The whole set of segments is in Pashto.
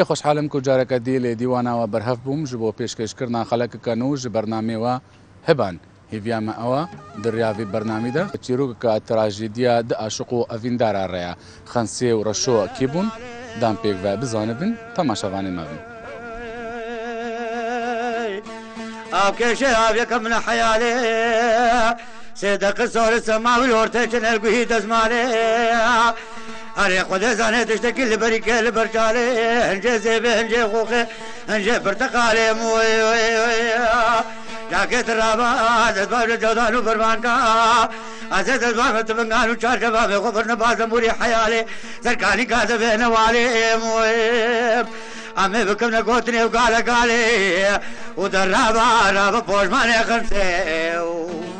خوش حالم کو جارەکە دی بوم جبو پیشکش کرنا ژ کنو ج برنامه و ژ بەرنمەوە هەبان دریاوی ئەوە دریاوی چیرو کا تراژیدیا د عاشق و ئەڤیندارا ڕێە خەنسێ و ڕەشۆوە کی بوون دام پێکە بزانە بن او مەبن. ئاکێشێ ئاویەکە منە حەیاێ سێدەکە زۆرە سەماوی لۆرتێکن هەرگوهی دزماله أري خذ زاني تشتكي لبريكة لبرشالي هنجي زيبي هنجي خوخي هنجي برتقالي موي وي وي جاكيت الرابات أسباب للجودان وفرمان كا أسيت أسباب التبنغان وشار شبابي غفر نباز موري حيالي سركاني كاذب نوالي موي أمي بكم نقوتني وقال قالي ودر رابا رابا بوش ماني خمسي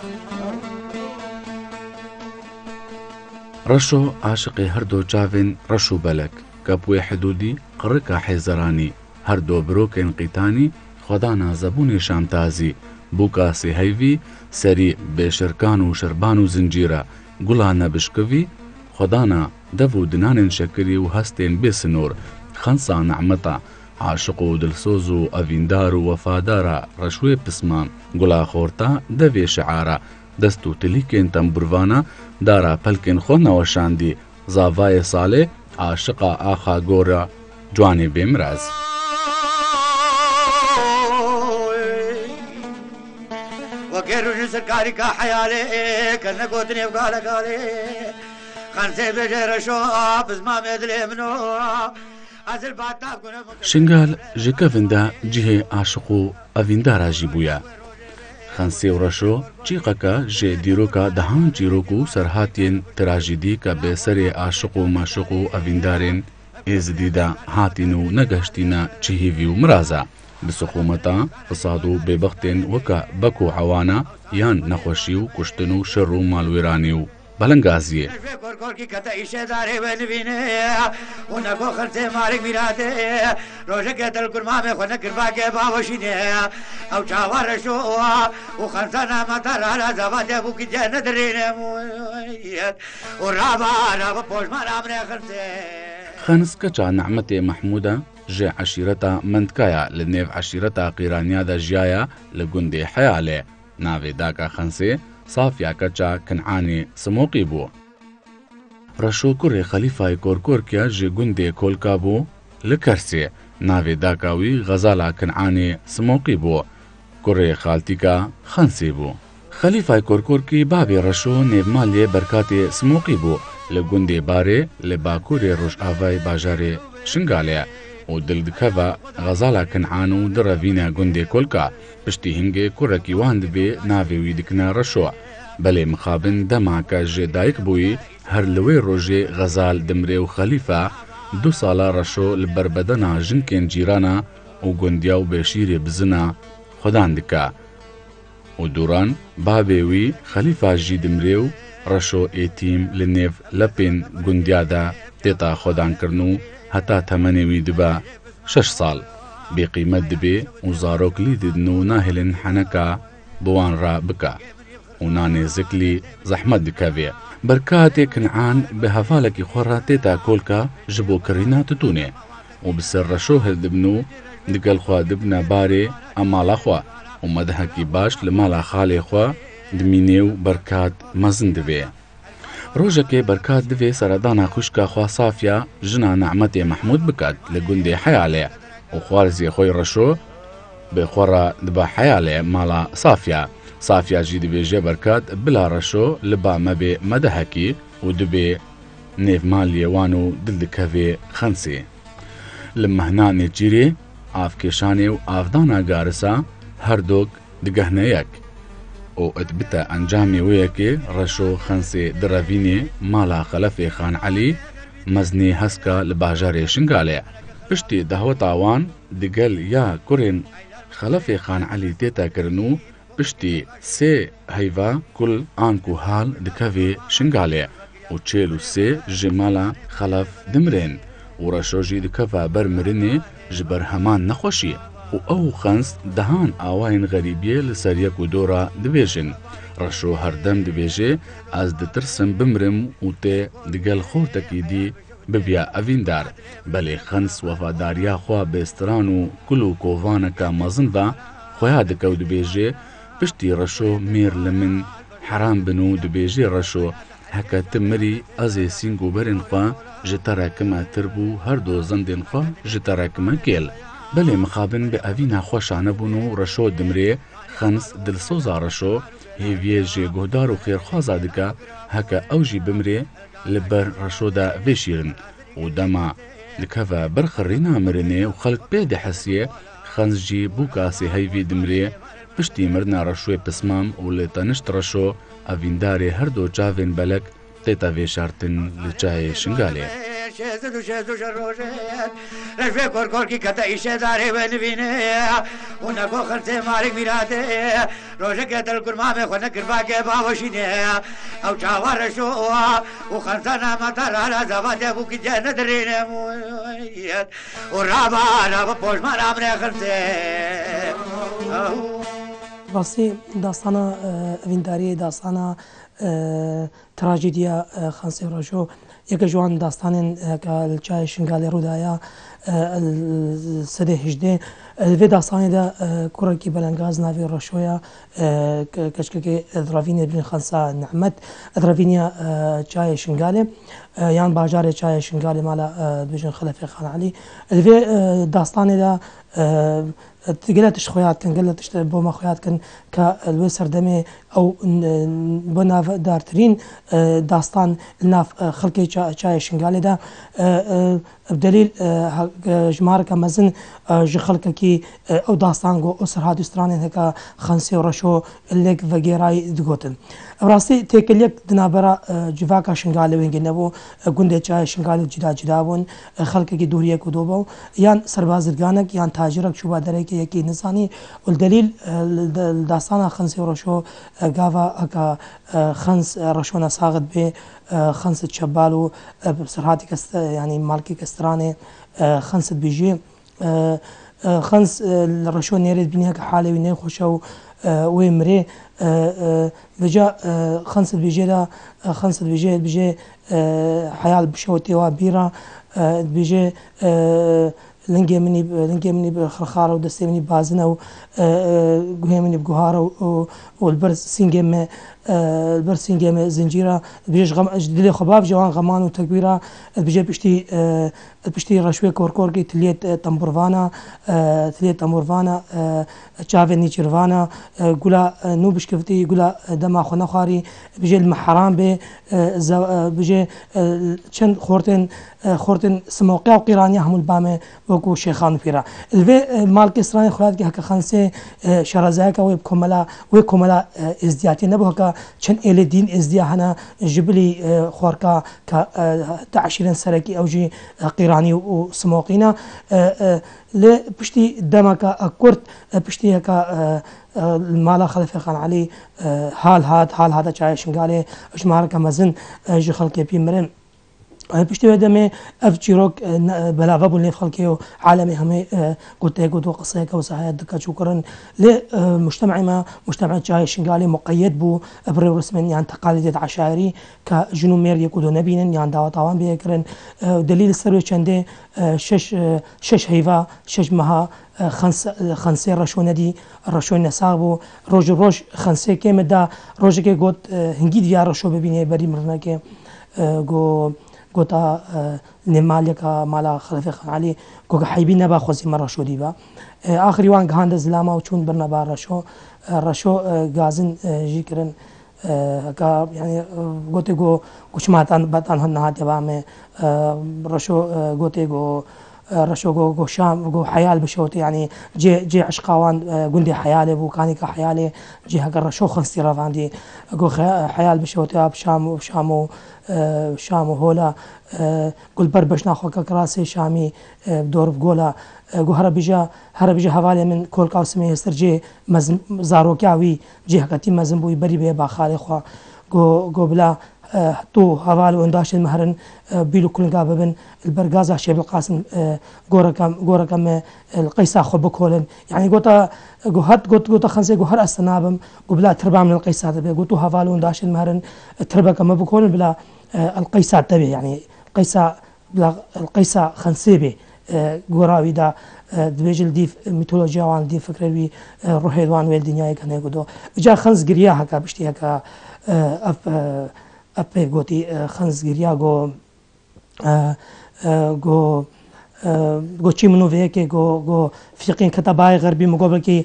ڕەش و عاشقی هەردوو چاوین ڕەش و بەلەک کە بوێ حدودی قڕکە حێزەرانی هەردوو برۆکێن قیتانی خۆدا نازەبوونی شامتازی بووکاسی هەیوی سەری بێشرکان و شەربان و زنجیرە گوڵانە بشکوی خۆدانە دەڤ و دنانێن شەکری و هەستێن بێسنۆر خەنسا نەحمەتە عاشق و دلسۆز و ئەڤیندار و وەفادارە ڕەشوێ پسمان گوڵاخۆرتا دەوێ شعارە دەست و تلیکێن تەمبوروانە دارا پەلکن خۆ نەوەشاندی زاڤایە ساڵێ عاشقا ئاخا گۆرە جوانی بێمراز. وەگەروژی سەرکاری کا حیاالێ کە نەگوتنێ وگالەگالێ خەنسێ بێژێرە شۆ بزمامێ دلێ منەوە. شنگال ji kevinda cihê aşiq û evîndara jî bûye Xanseuraşo çîqeka ji dîroka dehan çîrok û serhatên trajedîka beserê aşiq û maşiq û evîndarên êzidîda hatîn û negeştîna çihîvî û miraza bi sixûmeta fisad û bêbextên weka bek û hewana yan nexweşî û kuştin û şer û malwêranî û بلنگازیه خانس دەلگورمامێ خۆ نەکردباگێ باوەشینێ ئەو چاوارە شۆوە و خەنسە نامەتەلالا زەباتێ بووکی دێ نەدرێنێ و ڕابارە چا سافیا کچا کنعانی سموقی بو رشوکور خلیفای کورکور کیا جی گوندی کولکا بو لکرسی ناوی داکاوی غزالا کنعانی سموقی بو کوری خالتی کا خنسی بو خلیفای کورکور کی بابی رشو نیمالی برکات سموقی بو لګوندې باره لباکور روش اوای بازار شنګاله ودلدکەڤە غەزالا کنعان و دڕەڤینە گوندێ کۆلکە پشتی هینگێ کوڕێکی واند بێ ناوێوی دکنە ڕەشەوە بەلێ مخابن دەماکە ژێدایک بووی هەر لەوەی ڕۆژێ غەزال دمرێ و خەلیفە دو ساڵە ڕەشۆ لە بربەدەنا ژنکێن جیرانە و گوندیا و بێشیرێ بزنە خۆدان دکە و دووران بابێوی خەلیفاژی دمرێ و ڕەشۆ ئێتیم لە نێف لەپێن گوندیادا تێتا خۆدانکردن و هەتا تەمەنێوی دبا شش ساڵ بێقیمەت دبێ و زارۆکلی ددن و ناهێلن حەنەکە بوانڕا بکە و نانێزکلی زەحمەت دکەوێ بەرکاتێ کنعان بە هەفالێکی خۆڕاتێ تا کۆلکە ji بۆ کڕینا تتونێ و بسەر ڕەشۆ هەردبن و دگەل خوا دبنە بارێ ئەماڵەخوا و مەدەهەکی باش لە ماڵا خاڵێخوا دمینێ و بەرکات مەزن دەبێ ڕۆژەکێ بەرکات دەوێ سەردانا خوشکە خوا سافیا ژنا نەحمەتێ مححمود بکات لە گوندی حیالێ و خوارزی خۆی ڕەشۆ بێخۆڕە دبە حیالێ ماڵا سافیا سافیاژی دەبێژێ بەرکات بلا ڕەشۆ لە بامەبێ مەدەهەکی و دبێ نێڤمان لێوان و دلدکەوێ خەنسێ لە مەهنانێ جیرێ ئافکێشانێ و ئافدانا گارسا هەردۆک دگەهنەیەک ئەو ئەتبتە ئەنجامی وەیەکێ ڕەشۆ خەنسێ دڕەڤینێ ماڵا خەلەفێ خان عەلی مەزنی هەسکە لە باژارێ شنگالەیە پشتی داوە تاوان دیگەل یا کوڕێن خەلەفێ خان عەلی تێتاکردن و پشتی سێ هەیڤا کول ئانک و هاڵ دکەوێ شنگالەیە و چێل و سێ ژێ ماڵا خەلەف دمرێن و ڕەشۆژی دکەفە بەرمرنێ ji ber heman nexweşiye ئەو دەهان ئاواین غەریبیە لەسەر یەک و دۆرا دەبێژن. ڕەشۆ هەردەم دەبێژێ ئاز دەترسم بمرم و تێ دگەل خۆرتەکی دی ببیا ئەڤیندار بەلێ خەنس وەفاداریا خوا بێستران و کول و کۆڤانەکە مەزندا خۆیا دەکەوت دەبێژێ پشتی ڕەشۆ مێر لە من حرام بن و دەبێژێ ڕەشۆ هەکە تمری ئەزێ سنگ و بەرێن خوا ji terekime tir bû her do zindên xwe ji terekime kêl. بەلێ مخابن بە ئەوی ناخۆشانە بوون و ڕەشۆ دمرێ خەنس دلسۆزا ڕەشۆ هێویە ژێگۆدار و خێرخوازا دکە هەکە ئەوژی بمرێ لەبەر ڕەشۆدا بێشیرن و دەما لکەڤە بەرخڕی نامرنێ و خەڵک پێ دەحەسیە خەنجی بوو کاسی هەیوی دمرێ پشتی مردنا ڕەشوێ پسمام و لێ تەنشت ڕەشۆ ئەڤیندارێ هەردوو چاوێن بەلک Tetavi Shartin Luchae Shingale. उनको खर्चे मालिक मिराते रोजे के दल कुरमा में खन कृपा के बावशी ने अब चावा रशो वो खंसा ना माता रारा जवा दे वो की जन्नत रे ने ओ रावा रावा पोष माराम रे खर्चे صنا فينداري اه، دا صنا اه، تراجيديا اه، خانسي راجو یەکە جوان داستانێن چای شنگالی ڕووداە سەدە هژدێ لەێ داستانێدا کوڕێکی بەلەنگاز نافي راشويا کەچکەکە ادرافيني بن خانسا نعمت ئەدراڤینە چای شنگالێ يان باجاري چای شنگالی مالا دوژن خەلەفێ خانعالی لەێ دا گەلێتش خۆیاتکن گەلێتش بۆ مەخۆیاتکن کە لێ سەردەمێ ئەو بۆ ناودارترین داستان خەڵکی چای شنگالێدا بدليل جمار كمزن جخلك كي او داستانغو او سرها دسترانين هكا خنسي ورشو لك وغيراي دغوتن راستي تيكليك دنابرا جواكا شنغالي وين گنبو گوندے چا شنغالي جدا جدا بون خلق كي دوريه کو دوبو يان سرباز درگانك يان تاجرك شوبا دري كي يكي نساني والدليل داستان خنسي ورشو غاوا هكا خنس رشونا ساغد به خنس چبالو سرحاتي كست يعني مالكي كست استراني خمسة آه، بيجي آه، آه، خنس الرشوة نيريد بنيهاك حالي وينيه خوشاو ويمري بجا خمسة بيجي دا خمسة بيجي بيجي حياة بشو تيوا بيرا بيجي لنجي مني لنجي مني بخرخارة ودستي مني بازنا وقهي مني بقهارة والبرز سينجي مني برسین گەمە بیش غم دلێ خەباب جوان غمان و تەکبیرە بیش پشتی پشتی ڕەشوێ کۆرکۆرگی تلیت تمبروانا تلیت تمبروانا چاوه نیچروانا گولا نو بشکفتی گولا آه، دەما خۆنەخواری بژێ مەحرام بێ آه، آه، بژێ چەند خۆرتێن خورتن سموقع وقيرانية هم البامة پیرا شيخان مالک الفي مالك إسرائيل خلاتك خانسه شرازه که وی کملا وی کملا ازدیاتی نبو هكا چن ال دین از ئێزدیا هەنا جبلی اه، خوارکە کە اه، تعشیرن سرکی اوجی اه، قیرانی و سماقینا ل پشتی کرد پشتی پشتیەکە مالا خلف خان علی حال هاات حال هادا چای شنگالێ ژمارەکە مەزن ژ خەڵکێپی مرن. آه، پشتی دەمێ ئەف چیرۆک آه، آه، بەلاە بوون لێ خەڵکێ و عاالمی هەمێ گوتەیەک و قسەیەکە و ساحەت دکە چوکردن لێ مشتمەما مشتمە چای شنگالی مقعەت بوو ئەبرێ ڕسمێن یان تەقالی دێت عشاعری کە ژن و مێریەک و دۆ نبینن یان داواتاوان بێکردن دلیل سەر چەندێ شش هەیوا شش مەها خەنسێ ڕەشۆنەدی ڕەشۆی نەساغ بوو ڕۆژ ڕۆژ خەنسێکێمەدا ڕۆژێکی گوت هەنگی دیار ڕەشۆ ببینێ بەری مرنەکێ گۆ گوتا نمال یکا مالا خلفی خان علی گۆگە حیبی نبا خوزی نەبا خۆزی دیبا آخری وان گهاند زلاما و چون بنەبا رشو رشو گازن جی ژیکردن گۆتێ گۆ گوچماتان بەتان هەن نهاتێ بامێ رشو گۆتێ گو رشو جو جو شام جو حيال بشوت يعني جي جي عشقاوان آه، قندي حيالي بو بوكانيكا حيالي جي هقر رشو خنسي رافاندي جو حيال بشوت بشام بشامو آه، شامو هولا آه، قل بر بشنا خوك كراسي شامي دور بقولا جو هربجا بيجا هوالي من كل قاسمي هستر جي مزم زاروكاوي جي هكتي مزم بوي بري بي باخالي خوا جو جو بلا تو هەواڵ ئەنداشێن مەهرن بیل و کولنگا ببن البەرگازا شێب قاسم گۆرەکەم گۆرەکەم قەیسا خۆ بکۆلن یعنی گۆتا هەت گوت گوتە خەنزێک و هەر ئەستە نابم و بلا تربام لە قەیسا دەبێ گوت و هەواڵ ئەنداشێن مەهرن تربەکەمە بکۆلن بلا القەیسا دەبێ یعنی قەیسا القەیسا خەنسێبێ گۆراویدا دوێژل دی میتۆلۆژیاوان دی فکروی ڕوهێوان آه، وێ دنیای کەنێ گوتۆ جا خەنز گریا هەکە پشتی هەکە آه، آه، پێ گوتی خەنزگیریا گۆ گۆ گۆچی منوڤەیەکێ گۆ گۆ فقین کەتەبای غەربی مگۆبکی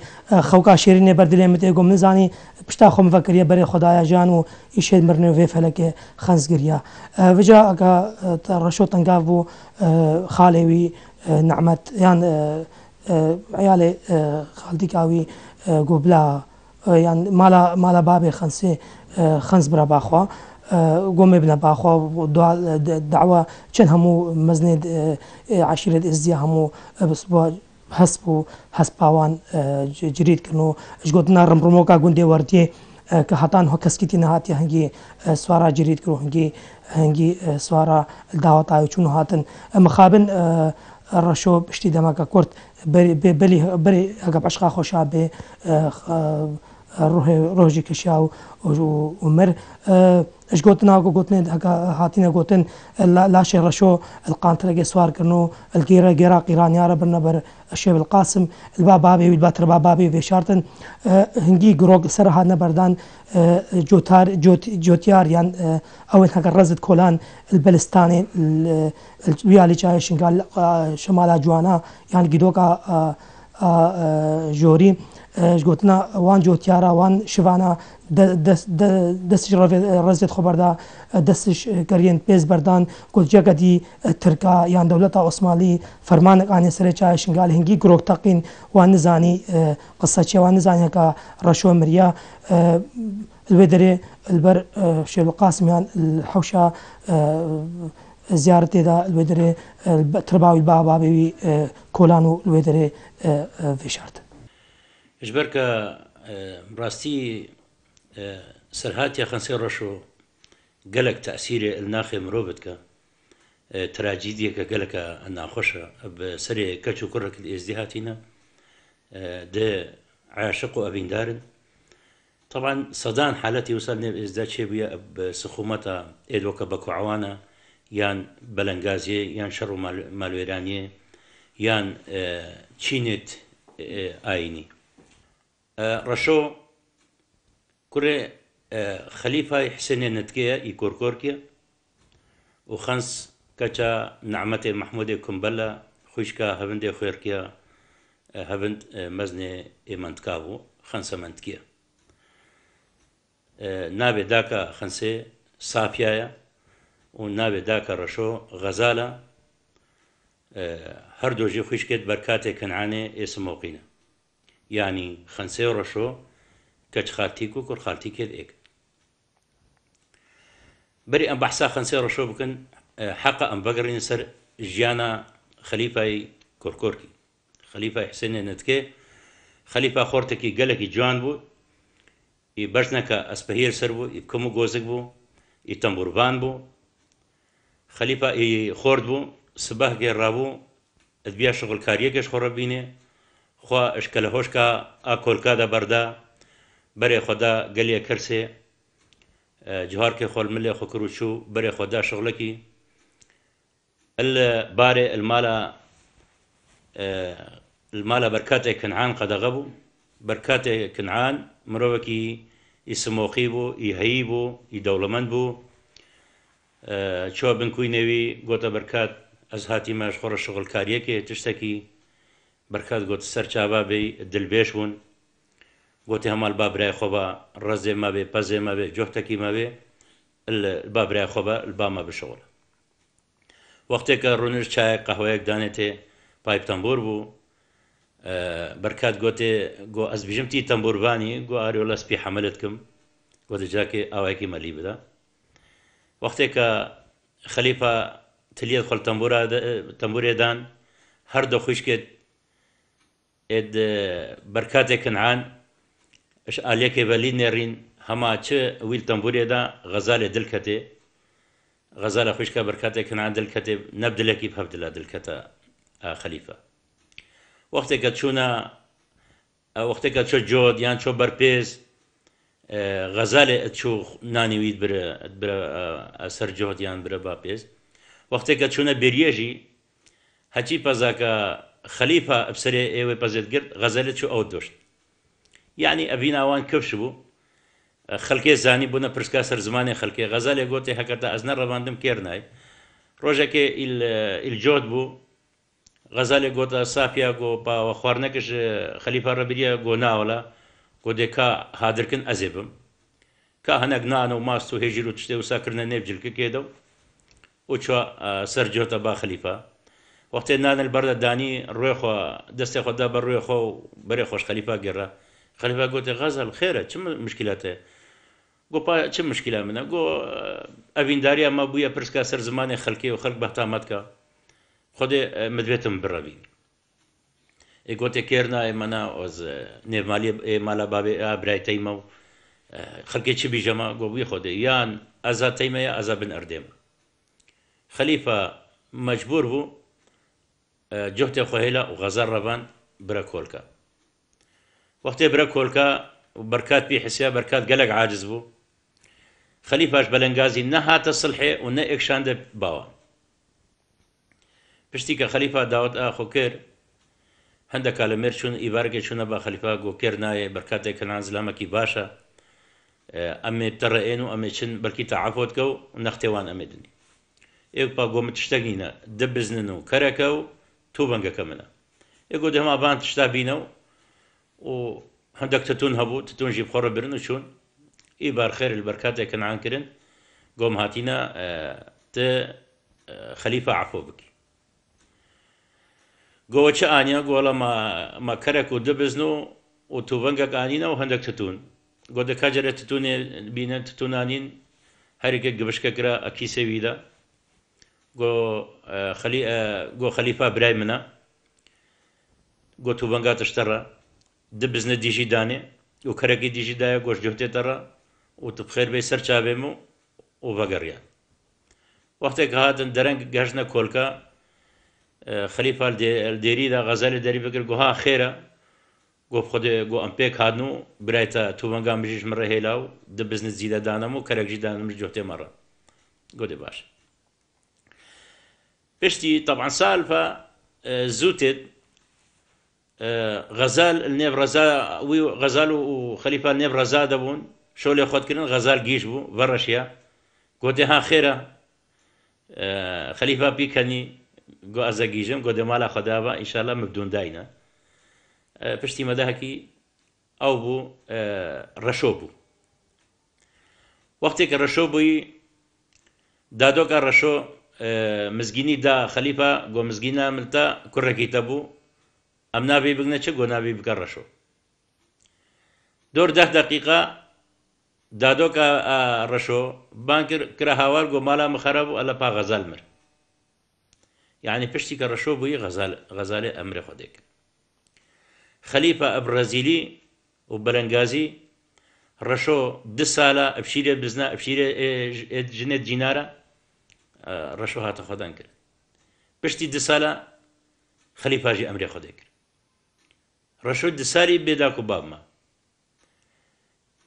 خەوکا شێرینێ بەردلێ متێ گۆ منزانی پشتا خۆم بەکریە بەرێ خدایە ژان و ئیشێ مرنێ فەلەکێ خەنزگریا وجا ئەگە ڕەشۆ تنگاو بوو خاڵێوی نعمەت یان عیاالێ خاڵدیکاوی گۆبلا یان مالا بابێ خەنسێ خەنز برا باخوا قوم بنا باخوا دعوة چن همو مزند عشيرة ازديا همو بسبوا حسب و حسباوان جريد كنو اجغدنا رمرموكا گوندي ورديه که هاتان هو کس کتی نه هاتی هنگی سوارا جرید کرو هنگی هنگی سوارا دعوت آیو چون هاتن مخابن رشو بشتی دماغا کرد بلی بری اگه باشقا خوشا به روح روحی کشیا و عمر اش گوتنا کو گوتن هاتینا گوتن لا شهر شو القانتر گه سوار کرنو الگیرا گیرا قیرانیارا برنا بر الشيب القاسم الباب بابی بابي والباتر باب بابي في شارتن گروگ سر سرها نبردان جوتار جوت جوتیار یان او هناك رزت کولان البلستاني ویالی جاي شنگال شمال جوانا يعني جدوكا جوری ژگوتنا وان جۆتیارە وان شوانە دەستی ڕزێت خۆبەردا دەستش گەریێن پێز بەردان گوتجێگەدی ترکا یان دەولەتە ئۆسمالی فەرمانەکانی سەر چای شنگال هنگی گرۆکتەقین وان نزانی قسە چێوان نزانێکە ڕەشۆ مریە لێ دەرێ بەر شێلقاسمیان حوشە زیار تێدا لێ دەرێ ترباوی بابابێوی کۆلان و لێ دەرێ فێشارتن اجبرك کە سرهات يا خنسي رشو قالك تأثير الناخي مروبتك مرۆ قالك تراجیدیەکە گەلەکە بسري سەرێ كرك الإزدهاتينا د عاشق و ئەبیندارن طبعا صدان حالتي وصلني نێ شبيه چێ إدوكا بكو عوانا يان بلنغازي يان شرو شەڕ يان مالوێرانیە آيني آه، رشو كره آه، خليفة حسين نتكيه يكور كوركيا وخانس كاچا نعمة محمود كمبلا خوشكا هبند خيركيا آه، هبند مزن امانتكاو خنس امانتكيا نابي داكا خنسي صافيايا ونابي داكا رشو غزالا هردو جي خوشكت بركاتي كنعاني اسم موقينه yani xensê reşo keçxatîk û kurxatîkê ek. Berê em behsa xensê reşo bikin heqa em vegirînin ser jiyana xelîpayê korkorkî. Xelîpa Hsênê netkê xelîpa xortekî gelekî ciwan bû î bejneka espehiyê ser bû î kom û gozik bû î temburban bû خەلیپا خۆرد بوو سبەهگەێ ڕابوو ئەدبیا شغلکاریەکەش خۆڕەبینێ خوا اشکل هۆشکا ئاکۆلکا دە بەردا بەرێ خۆدا گەلێ کرسێ جوهارکێ خۆلملێ خۆکر و چوو بەرێ خۆدا شغلەکی بارێ المالە المالە بەرکاتێک کنعان قەدەغە بوو بەرکاتێک کنعان مرۆڤێکی ئیسمۆقی بوو ئیهەیی بوو ئی دەوڵەمەند بوو چۆ بنکوی نەوی گۆتە بەرکات ئەز هاتی ماش خۆڕە شغلکاریەکێ تشتێکی بەرکات گوت سەر چاوا بێ دلبێش بوون گوتی هەمال بابرای خۆ بە ڕزێ مەبێ پەزێ مەبێ جۆختەکی مەبێ بابرای خۆ بە بامە بشەوەە وەختێکە ڕونر چای قەهوەیەک دانێتێ پایپ تەمبور بوو بەرکات گوتێ گۆ ئەس بژم تی تەمبوربانی گو ئاریۆ لەسپی حملت کم گوتە جاکێ ئاوایکی مەلی بدە وەختێکە خەلیپە تلیت خۆل تەمبورە تەمبورێدان هەردە خوشکێت ed e, berkatekin an iş aliyeke velî nerin hema çi wîl temburê da xezalê dil ketê xezala xwişka berkatekin an dil ketê neb dilekî hev dila dil keta e, xelîfa wexteke çûna e, wexteke ço cod yan ço berpêz غەزالێ چوو نانیویت سەر جۆتیان برە باپێز وەختێکە چوونە بێریێژی هەچی پەزاکە خەلیپە ئەفسەرێ ئێوە پەزێت گرت غەزەلە چ ئەو دۆشت یعنی ئەڤین ئەوان کەوش بوو خەلکێ زانی بوونە پرسکا سەر زمانی خەلکێ غەزەلێ گوتی هەکەدا ئەزنە ڕەواندم کێرنای ڕۆژێکێ ئیلجۆت بوو غەزالێ گۆتە سافیا گۆ پاوە خواردنەکەش خەلیپە ڕەبریە گۆ ناوەلا گۆ دێکا هادرکن ئەزێ بم کا هەنەک نان و ماست و هێژیر و تشتێ و ساکردە نێبجلکە کێدە و و چوە سەرجۆتە با خەلیپە وەختێ نانل بەردەدانی ڕێخوا دەستی خۆدا بە ڕێخوا و بەرێ خۆش خەلیپا گەڕا خەلیپا گوتی غەزل خێرە چ مشکلاتێ گۆپا چ مشکلا منە گۆ ئەڤینداری ئەمە بووە پرسکا سەر زمانی خەلکی و خەک بەحتامەتکە خۆدێ مدوێتم بڕەوی گوتێ کێرنا ئێمەنا ئۆز نێمالی ئێمالا بابێ برایتەیمە و خەلکی چی بیژەمە گۆبووی خۆدێ یان ئازاتەیمەیە ئازا بن ئەردێمە خەلیفە مەجبور بوو جوهتێ خۆهێلا و غەزار ڕەبان برە کۆلکە وەختێ برە کۆلکە بەرکات پێ حسیا بەرکات گەلک عاجز بوو خەلی پاش بەلەنگازی نەهاتە سلحێ و نە ئێکشاندە باوە پشتی کە خەلیفا داوت ئاخۆ کرد هەندە کالەمێر چوون ئیبارگە چوونە بە خەلیفا گۆکێر نایە بەرکاتێک کە نانزلامەکی باشە ئەمێ تەڕێن و ئەمێ چن بەرکی تەعافۆتکە و نەختێوان ئەمێدنی ئێ پا گۆمە تشتەگینە دەبزنن و کەرەکە و تۆ بەنگەکە منە یەگۆ دەمابان تشتا بینە و هەندێک تتون هەبوو تتونژی خۆڕە برن و چوون ئیبار خێر لە بەرکاتێککە نانکردن گۆم هاتیە اه، اه، خەلیفە عفۆ بکی گۆوەچە ئاانیا گۆڵە مەکەرێک و دەبزن و و تووبەنگەک ئاینە و هەندێک تتون گۆ دەکجارێت تتونێ بینە تتونانین هەرێکێک کرا ئەکی سەویدا گۆ خەلی گۆ خەلیفا برای منە گۆ تووبەنگا تشتەڕە دبزنە دیژی دانێ و کەرەکی دیژیدایە گۆشت جوتێتەڕە و تبخێر بێ سەر چابێم و و بەگەڕیان وەختێک هاتن دەرەنگ گەژنە کۆلکە خەلیفال دێریدا غەزەلی دەری بگر گوها خێرە گۆ خۆ گۆ ئەم پێک هاادن و برایتە تووبەنگام بژیش مڕە هێلا و دبزنە زیدەدانم و کەرەکژی دانم جوتێ مەڕە گۆ دێ باشە بشتي طبعا سالفة اه، زوتت اه، غزال النيف رزا وي غزال وخليفة النيف رزا دبون شو اللي خد كرن غزال جيش بو برشيا قوتي ها خيرا اه، خليفة كاني قو أزا جيجم قو دمالا خدابا إن شاء الله مبدون داينا بشتي مدهكي أو بو رشو بو وقتك رشو بوي دادوك رشو مزگینی دا خەلیپا گۆ مزگینە ملتا کوڕێکی تەبوو ام نابی بگنە چه گۆ نابی بکە ڕەشەوە دۆر ده دقیقا دادۆکە ڕەشۆ بان کرا هاوار گۆ مالا مخربو بوو ئەلە پا غەزال مرد یعنی پشتی کە ڕەشۆ غزال, غەزالێ ئەمرێ خۆدێک خەلیپە ئەبرەزیلی و بەرەنگازی ڕەشۆ دو ساە ئەپشیرێ بزنە ئەپشیرێ ژنێت اه، اه، جینارە ڕەشو هاتە خۆدان کرد پشتی دو سالە خەلی پاژی ئەمری خۆدەی کرد ڕەشو دساری بێداک و بابمە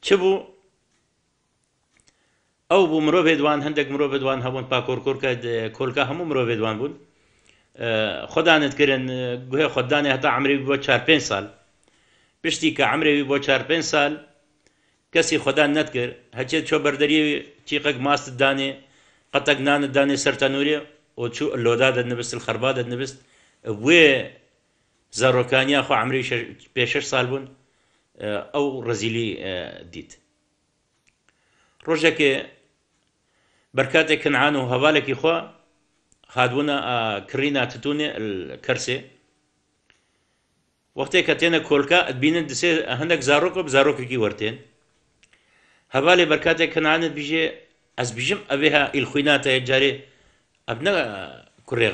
چ بوو ئەو بوو مرۆڤ بێدوان هەندێک مرۆ بێدوان هەبوون پا کۆرکۆرکە کۆلکە هەموو مرۆ بێدوان بوون خۆدانت کرن گوێ خۆدانی هەتا ئەمری بۆ 4 سال پشتی کە ئەمرێوی بۆ 4 سال کەسی خۆدان نەتکرد هەچێت چۆ بەردەری چیقەک ماست دانێ قەتەك نانت دانێ سەرتەنووری ئۆچوو لۆدا دەنبست خەربا دەنبست وێ و زاروكانيا خو عمري بيشش سال او رزيلي ديت دیت ڕۆژێکێ بەرکاتێک کنعان و هەواالێکی خوا هادوونە اه، کڕینا تتونێ کەرسێ وەختێک کە تێنە کۆلکە ئەبینن دسێ هەندێک زارۆکە بزارۆکێکی وەرتێن هەواالێ بەرکاتێک کنعانت بژێ از بیم ایل بجم جاری اب جاري ابنا كوري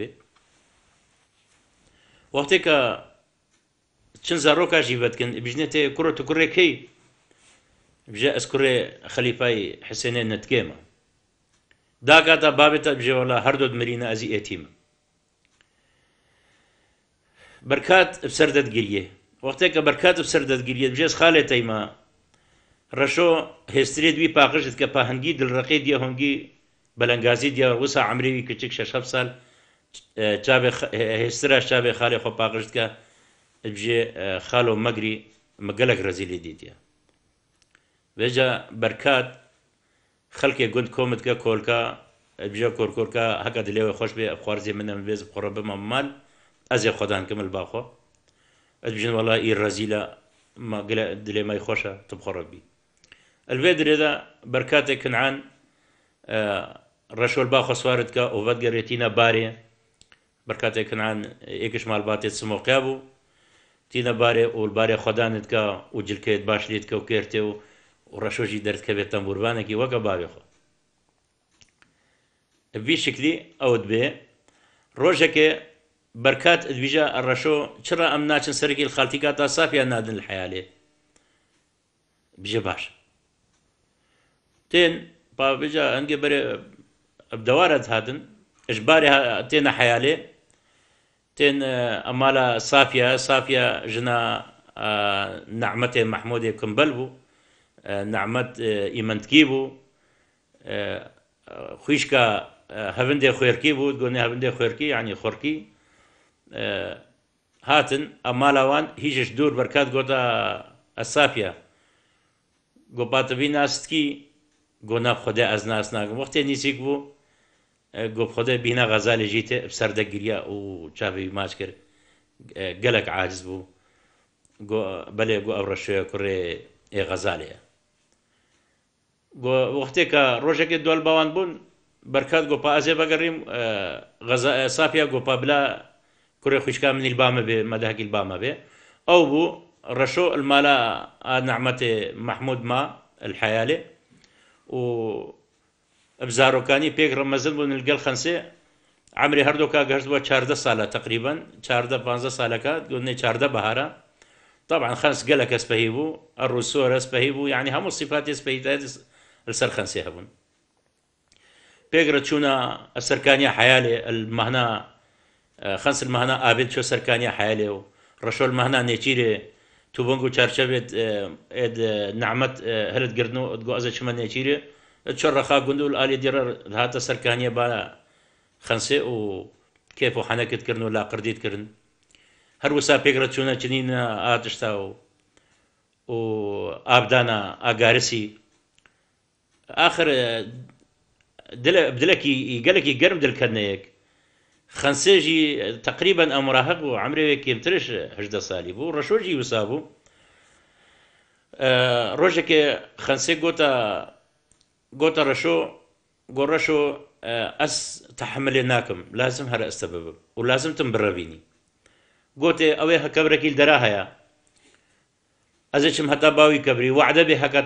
بی وقتی که چن جیبت کن جيبت كن بجنتي كرو تكري كي بجا اسكري خليفاي حسينين نتكيما داكاتا بابتا بجا ولا هردود مرينا ازی اتيما برکات بسردت گریه وقتی که برکات بسردت گریه قريه از خاله تيما ڕەشۆ هێسترێت دوی پاقشت کە پاهەنگی دڵڕقی دیە هەنگی بەلەنگازی دیە وسا ئەمرێوی کچێک شە سال هێسترا شابێ خاڵی خۆ پاقشت کە بژێ خاڵۆ مەگری مەگەلک ڕزیلی دیدیە بێجا بەرکات خەڵکێ گوند کۆمتکە کۆلکە بژە کۆرکۆرکە هەکە دلێوە خۆش بێ خوارزیێ منم بێز قڕە بمە مال ئەزێ خۆدان کەمل باخۆ ئەبژن وڵی ئی ڕزیلە دلێ مای خۆشە تبخۆڕەبی ئەلوێ درێدا بەرکاتێک کنعان ڕەشۆل آه، باخۆ سوارتکە ئۆڤەت گەڕێتینە بارێ بەرکاتێک کنعان ئێکش مالباتێت سمۆقیا بوو تینە بارێ ئۆلبارێ خۆدانت کە و جلکەیت باشیت کە و کردێ و ڕەشۆژی دەردکە بێت تەمبوربانێکی وەکە باوێخۆ بی شکلی ئەوت بێ ڕۆژێکێ چرا ئەم ناچن سەرکی خاڵتیکات تا نادن حیالێ بژێ باشە تێن پاێژە ئەنگێ بەرێ ئەبدەوارەت هاتن ژباری تێنە حیالێ تێن ئەمالە سافە سافە ژنا نعممەێ نعمت کمبەل بوو نعممەد ئیمەندکی بوو خویشکە هەوندێ خوێرکی بوو گۆنێ هەوندێ خوێرکی ینی خۆرکی هاتن ئەمالاوان هیچش دوور بەرکات گۆتە ئەسافە گۆپاتەبی ناستکی خدا از ناس نگم وقتی نیزیک بو اه، گۆب خدا بینا غزال غەزالی ژیتە سەردەگریا و بی ماش کرد اه، گەلک عاجز بو گو بله گو کره ای ڕەشوەیە گو وقتی که روزه که دوال باوان بون برکات گو بوون بەرکات گۆپا ئازێ بەگەڕیم ساپیا اه، گۆپا بلا کوڕێ خوشکا منیل بامە بێ مەداگیل بامە به او بو رشو المالا نعمت محمود ما الحیاله و ابزاروكاني بيغ رمزن بون الجل خنسي عمري هردو كا غرز بو 14 ساله تقريبا 14 15 ساله كا دوني 14 بهارا طبعا خانس قالك اسبهيبو الرسور اسبهيبو يعني هم الصفات اسبهيتات السر خنسي هبون بيغ رتشونا السركانيا حيالي المهنا خانس المهنا ابيد شو السركانيا حيالي رشول المهنا نيتيري تو بۆنگ و چارچەبێت ئێد نعممەت هەرت گردن و ئەدگوازە چمە نێچیرێ چۆن ڕەخا گوند و ئالی دیێرە هاتە سەرکانیە با خەنسێ و کێف و حەنەکتکردن و لا قردیتکردن هەروەسا پێگرە چوونە چنینە ئاتشتا و و ئابدانە ئاگارسی آخر دلکی گەلێکی گەرم دلکردنەیەک خنسيجي تقريبا امرهق وعمري كيم ترش هجده سالي بو رشوجي وسابو آه، روجك خنسي غوتا غوتا رشو غورشو آه، اس تحملناكم لازم هر السبب ولازم تمبرابيني غوتا اوي هكا بركي دراهايا ازيشم هتا باوي كبري وعدا بي هكا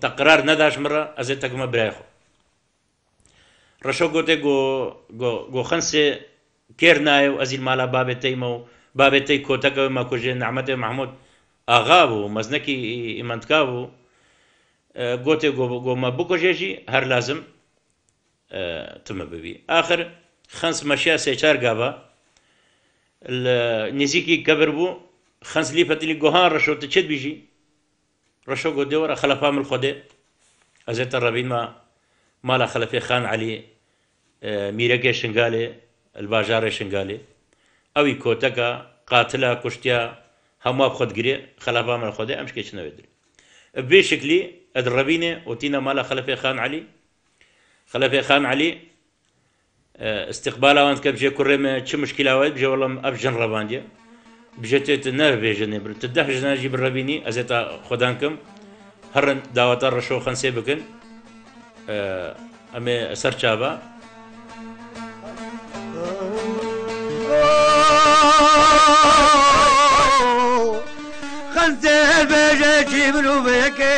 تقرار نداش مرة ازيتك ما رشو غوتا غو غو خنسي کێر نایە و ئەزیل مالا بابێتەیمە و بابێتەی کۆتەکە مەکوژێن نعممەدە مححمود ئاغا بوو مەزنەکی ئیمەندکا بوو گۆتێ گۆمە بکۆژێژی هەر لازم تمە ببی آخر خەنس مەشیا سێچار گابە نزیکی گەبر بوو خەنس لیپەتلی گۆهان ڕەشەوتە چێت بیژی ڕەشە گۆدەوەرە خەلەپا من خۆدێ ئەزێتە ڕەبینمە مالا خەلەفێ خان علی میرەکێ شنگالێ الباژارێ شنگالێ ئەوی كوتاكا قاتلا كشتيا کوشتیا هەمووا خۆتگرێ خلافا من خۆدە ئەم شکێک نەوێدرێ بشكلي شکلی ئەدڕەبینێ مالا خەلەفێ خان علي خەلەفێ خان علی استقبالاوان کە بژێ کوڕێمە چ مشکلاوەت بژێ وەڵام ئەف ژن ڕەباندێ بژێتێت نەربێژنێ برتە ده ژناژی بڕەبینی ئەزێتا خۆدان کەم هەڕەن داواتە ڕەشۆ خەنسێ بکەن ئەمێ سەر چاوە خەنجەر بێژێکی مرۆڤەکە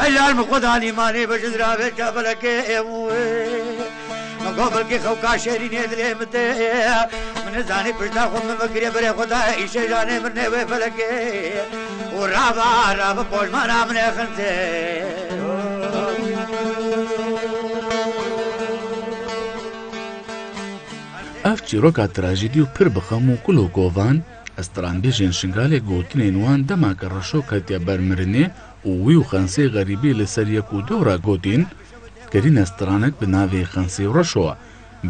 ئەلارم خۆدانی مانێ بەژراوێت کابلەکە ئێوێ. گۆبلکی خەوکا شێری نێدرێ متێ منەزانانی پردا خۆ من بەگرێ برێ خدا ئیشەژانێ منێ وێ بەلەکێ و ڕاوا ڕا بە پۆژمانە منێ خنجێ. çîroka trajedî û pir bixem û kul û kovan, ez tirandêjên şingalê gotinên wan dema ke reşok hetiye bermirinê û wî û xensê xerîbî li ser yek û dewra gotin, kerîne stranek bi navê xensê reşoa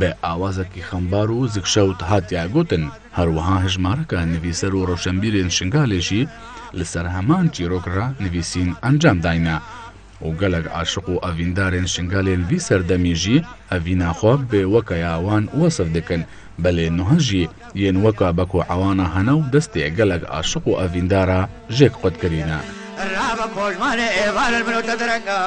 bi awazekî xembar û zikşewt hatiya gotin. Herwiha hijmareka nivîser û rewşenbîrên şingalê jî li ser heman çîrok re nivîsîn encam dayna. û gelek aşiq û evîndarên şingalên vî serdemî jî evîna xwe bê weka ya wan wesev dikin. بەلێ نوهژی یەن وەکە بەکو ئەوانە هەنە و دەستێ گەلک عاشق و ئەڤیندارە ژێک خۆتکردینە. رابە کۆژمانە ئێوارن منۆتە درەکە.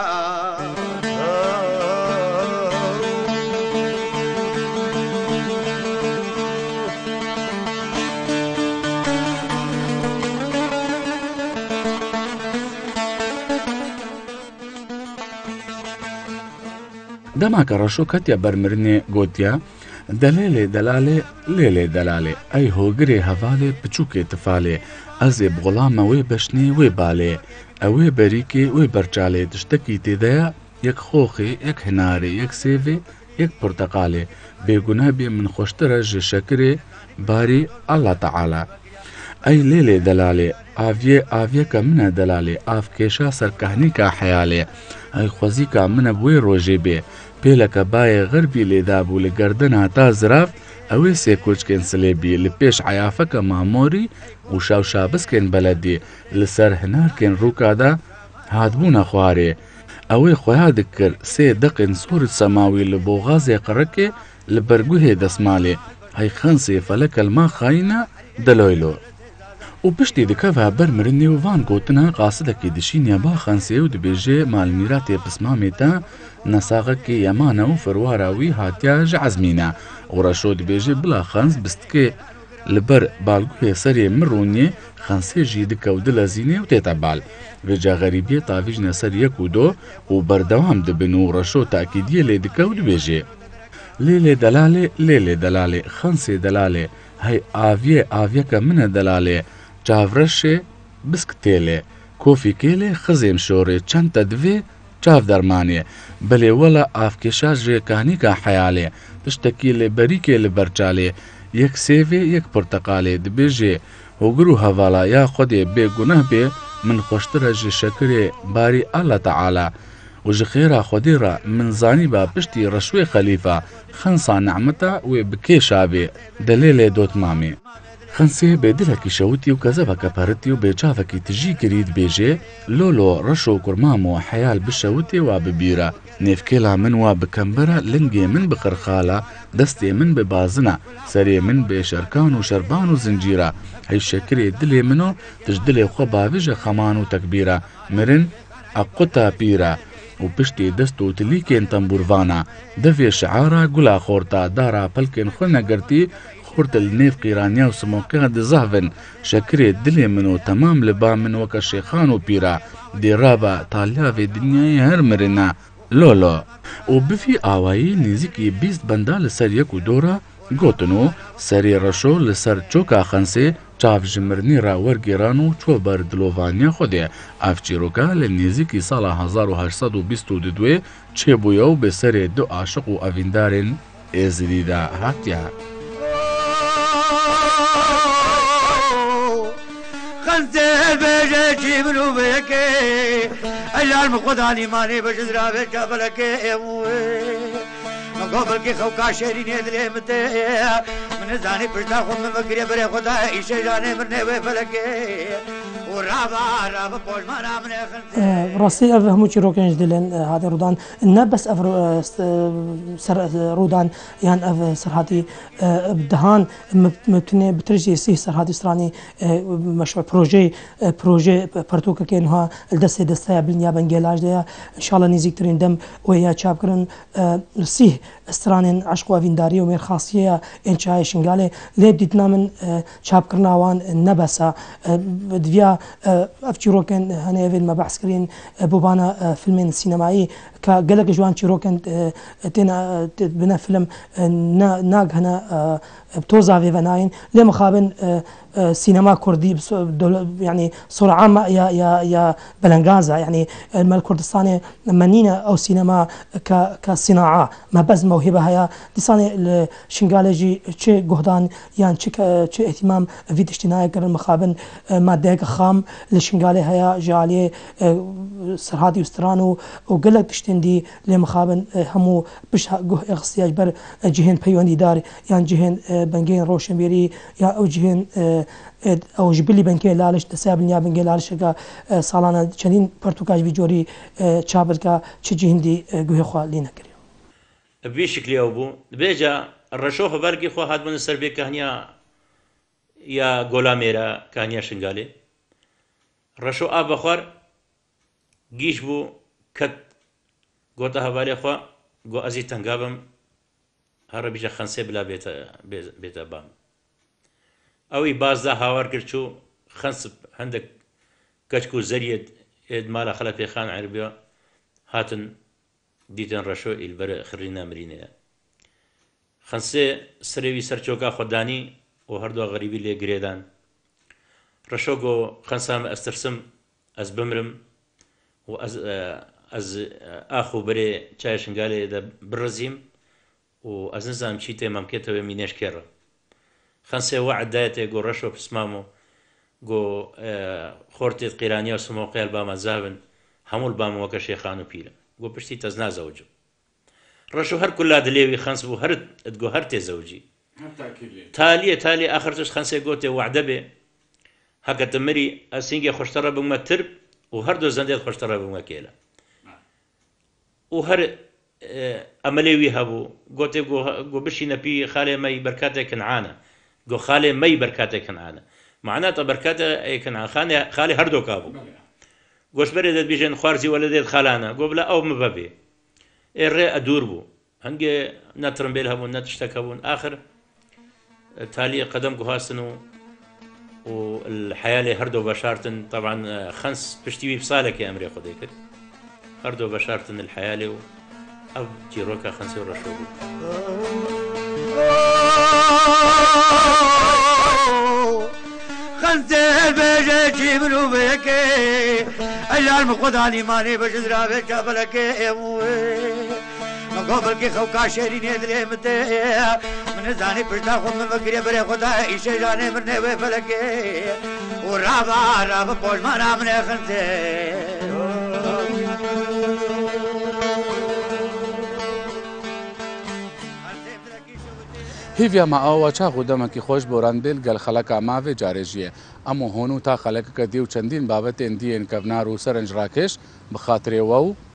دەماکە ڕەشۆ کەتە بەرمرنێ گوتیا دەلێلێ دەلالێ لێلێ دەلالێ ئەی هۆگرێ هەڤالێ بچووکێ تفالێ ئەزێ بغڵامەوەی بەشنێ وێ بالێ ئەوێ بەریکێ وێ بەرچالێ تشتێکی تێدایە یەک خۆخێ یەک هەنارێ یەک سێڤێ یەک پرتەقالێ بێگونا بێ من خۆشترە ژێ شەکرێ باری ئەڵا تەعاە ئەی لێلێ دەلالێ ئاڤێ ئاڤەکە منە دەلالێ ئاف کێشا سەرکەهنیکە حەیالێ ئەی خۆزیکە منە بۆی ڕۆژێ بێ Pêleka bayê xirbîlê dabû li gerdina ta zirav ew ê sê koçkên silêbî li pêş eyafeka mamorî û şewşabiskên beledî li ser hinarkên rûka de hatbûna xwarê. Ew ê xweya dikir sê deqên sor semawî li boğazê qirekê li berguhê desmalê. Heyxansê felekel ma xayîne deloylo. û piştî dike vebermirinê û van gotina qasidekî dişîniya baxensê û dibêje malmîra têpismamê te nesaxekê yemana û firwara wî hatiya ji ezmîne û reşo dibêje bila xens bistikê li ber balguhê serê mironê xensê jî dikewdi lezînê û tête bal vêca xerîbiyê tavîjine ser yek û do û berdewam dibin û reşo takîdiyê lê dike û dibêje lêlê delalê lêlê delalê xensê delalê hey aviyê aviyeke min e delalê چاوڕەشێ بسک تێلێ کۆفی کێلێ خزێم شۆڕێ چەندە دوێ چاو دەرمانێ بەلێ وەڵە ئافکێشا ژێکانی کا حەیاالێ تشتێکی لێ بەریکێ لە بەرچالێ یەک سێوێ یەک پرتەقالێ دبێژێ هۆگر و هەواڵا یا خودێ بێگونە بێ من خۆشترە ژێ شەکرێ باری ئالە تەعاالە و ji xêra xwedê re min zanî ba piştî reşwê xelîfa xensa neعمeta wê bikêşabê delê lê dotmamê. Xinse bedilekî şewitî û kezeveke peritî û bêçavekî tijî kirî dibêje, Lolo reşo kurmam û heyal bi şewitê wa bibîre, nêvkêla min wa bi kembira lingê min bi qirxala, destê min bi bazina, serê min bê şerkan û şerban û zincîra, hey şekirê dilê min û tij dilê xwe bavêje xeman û tekbîra, mirin eqota pîra, û piştê dest û tilîkên tembûrvana, devê şiara gula xorta dara pelkên xwe negirtî خورد li nêvqîraniya û smokeya dizahvin şekerê dilê min û temam li ba min weke şêxan û pîra dê rava talyavê dinyayê her mirina lolo û bifî awayî nêzîkî bîst benda li ser yek û dora gotin û serê reşo li ser çoka xensê çav ji mirinê re wergêran û çû ber dilovaniya Xwedê ev çîroka li nêzîkî sala 1822 çêbûye û bi serê du aşiq û evîndarên êzidî de hatiye خەنجەر بێژە جیبن و بەیەکێ ئەلارمە خۆدانیمانی بەژراێ کابلەکە ئێوێ گۆبلکی خەوکا شێری نێدرێ متێ منە زانی پرتا خۆ من بەگرێ بەرێ خۆدا ئیشەژانێ منێوێ بەلەکێ راستی اف همو چی روکنج دلن هاده رودان نه بس اف سر رودان یان اف سرحاتی بدهان مبتنه بترجي سيه سرحاتی سرانی مشروع پروژه پروژه پرتوکه که انها دسته دسته بلنیا بنگلاج ده انشاءالله نزیک ترین دم و یا چاب کرن سيه سرانین عشق و وینداری و میر خاصیه انچای شنگاله لیب دیتنا من چاب کرناوان نبسا دویا ئەف چیرۆکن هەنەیەوێت مە بەحسکردین بوبانا أه، فیلمێن سینەمایی کە گەلەکە جوان چیرۆکن أه، تێنا أه، بنا فلم ناگ هەنە تۆزاوێ بەناین لێ مخابن سينما كردي يعني صورة عامة يا يا يا بلنغازا يعني ما الكردستاني منينة أو سينما ك كصناعة ما بز موهبة هيا ديساني الشنغالجي تشي جهدان يعني تشي تشي اهتمام في تشتناي كر المخابن اه، مادة خام للشنغالي هيا جالي اه، سرهادي وسترانو وقلك تشتندي لمخابن اه، همو بش جه اغسياج بر جهن بيوندي دار يعني جهن بنجين روشنبيري يا يعني أو جهن ئەوش بلی بنکێ لاش دەسا بنیا بنگێ لاشەکە ساڵانە چەندین پرتوکاژبی جۆری چابرکە چجی هندی گوێخوا لی نەکردی بیشک لێو بوو بێجا ڕەشۆ خەبەرگی خۆ هاتبوون سەر بێکەهنیا یا گۆلامێرە کانیا شنگالێ ڕەشۆ ئا بەخوار گیش بوو کەت گۆتە هەبارێخوا گۆ ئەزی تەنگابم هەڕە بیژە خەنسێ بلا بێتە بام ئەوەی بازدا هاوار کرد چوو خەنسب هەندێک کەچک و زەریت ئێدمالە خەلە پێخان عربە هاتن دیتن ڕەشۆ ئیلبەرە خڕی نامرینەیە خەنسێ سرەوی سەرچۆکا خۆدانی و هەردوو غەریبی لێگرێدان ڕەشۆ گۆ خەنسام ئەسترسم ئەس بمرم و ئەز ئاخ و بەرێ چای شنگالێ برزیم و ئەز نزانام چی تێمەمکێتەوە مینێشکێڕە خەنسێ وعده دایت گو رشو پسمامو گو خورتی قیرانی و سمو اه، قیل سمۆقیال بامەزاون همو بامەوەکە شێخان شیخانو پیرە گو پشتی تزنا زوجو رشو هر تەزنازەوجم ڕەش و هەر کولا دلێوی خەنس بوو هەرت تالیه هەر تێزەوجی تالیە تالی گو تی وعده بی بێ تمری مری ئەسینگە خۆشتەرە بمە ترب و هر هەردوو زەندێت خۆشتەرە بمە کێلە و هر عملی اه، وی ها بو هەبوو گۆتێ گۆ بشی نەپی خالێ مەی بەرکاتێک کنعاە گۆخالێ مەی بەرکاتێکنانە معناتە بەرکاتەکەناخانێ خالی هەردووکا بوو گۆشبەرێ دەت بژێن خوارزی وە لە دێت خالانە گۆ بلە ئەو مە بەبێ ئێڕێ ئەدوور بوو هەنگێ نەترم بێل هەبوون نەتشتەکە بوون آخر تالي قدم گوهاستن و والحياة هردو بشارتن طبعا خنس بشتي بصالك يا أمري خديك هردو بشارتن الحياة و أب جيروكا خمسة ورشوبو خەنجێر بێژە چی مرۆڤەکە ئەلار خۆدانیمانێ بەژراوێت کابلەکە ئێوێ گۆڵکی خەوکا شێری نێدرێ متێ منزانی پردا خۆ من بەگرێ بەرێ خۆدا ئیشێژانێ منێوێ فەلەکێ و ڕابارا بە پۆژمانە منێ خەنجێ Hêviya me awa çaxodema kî xweş borandêl gel xeleka mavê carê jî ye. Em û hûn û ta xelekeke dîw çendîn babetên diyên kevnar û serinc rakeş bi xatirê we û